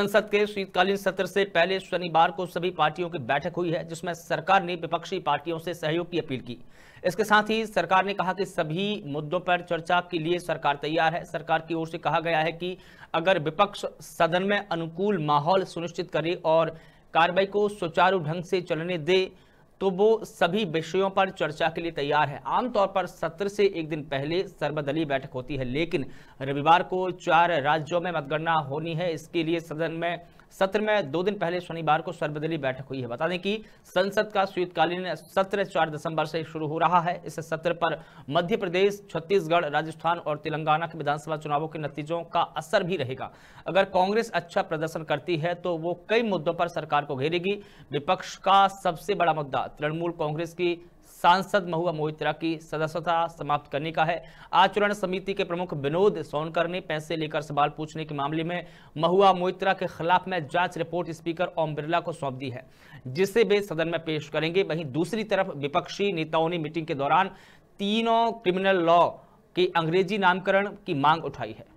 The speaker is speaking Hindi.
संसद के शीतकालीन सत्र से पहले शनिवार को सभी पार्टियों की बैठक हुई है जिसमें सरकार ने विपक्षी पार्टियों से सहयोग की अपील की इसके साथ ही सरकार ने कहा कि सभी मुद्दों पर चर्चा के लिए सरकार तैयार है सरकार की ओर से कहा गया है कि अगर विपक्ष सदन में अनुकूल माहौल सुनिश्चित करे और कार्रवाई को सुचारू ढंग से चलने दे तो वो सभी विषयों पर चर्चा के लिए तैयार है आमतौर पर सत्र से एक दिन पहले सर्वदलीय बैठक होती है लेकिन रविवार को चार राज्यों में मतगणना होनी है इसके लिए सदन में सत्र में दो दिन पहले शनिवार को सर्वदलीय बैठक हुई है बता दें कि संसद का शीतकालीन सत्र 4 दिसंबर से शुरू हो रहा है इस सत्र पर मध्य प्रदेश छत्तीसगढ़ राजस्थान और तेलंगाना के विधानसभा चुनावों के नतीजों का असर भी रहेगा अगर कांग्रेस अच्छा प्रदर्शन करती है तो वो कई मुद्दों पर सरकार को घेरेगी विपक्ष का सबसे बड़ा मुद्दा तृणमूल कांग्रेस की सांसद महुआ मोहित्रा की सदस्यता समाप्त करने का है आचरण समिति के प्रमुख विनोद सोनकर ने पैसे लेकर सवाल पूछने के मामले में महुआ मोहित्रा के खिलाफ में जांच रिपोर्ट स्पीकर ओम बिरला को सौंप दी है जिसे वे सदन में पेश करेंगे वहीं दूसरी तरफ विपक्षी नेताओं ने मीटिंग के दौरान तीनों क्रिमिनल लॉ के अंग्रेजी नामकरण की मांग उठाई है